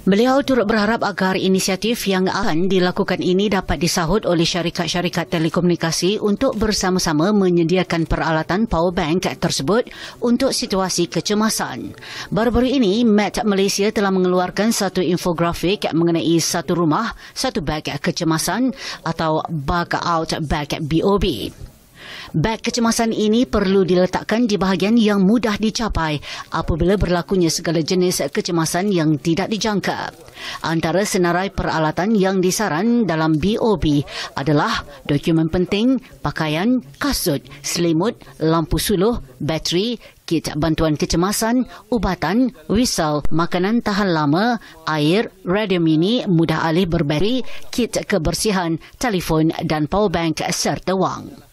Beliau turut berharap agar inisiatif yang akan dilakukan ini dapat disahut oleh syarikat-syarikat telekomunikasi untuk bersama-sama menyediakan peralatan power bank tersebut untuk situasi kecemasan. Baru-baru ini, Met Malaysia telah mengeluarkan satu infografik mengenai satu rumah, satu bag kecemasan atau bug out bag BOB. Beg kecemasan ini perlu diletakkan di bahagian yang mudah dicapai apabila berlakunya segala jenis kecemasan yang tidak dijangka. Antara senarai peralatan yang disaran dalam BOB adalah dokumen penting, pakaian, kasut, selimut, lampu suluh, bateri, kit bantuan kecemasan, ubatan, whistle, makanan tahan lama, air, radio mini mudah alih berbateri, kit kebersihan, telefon dan power bank serta wang.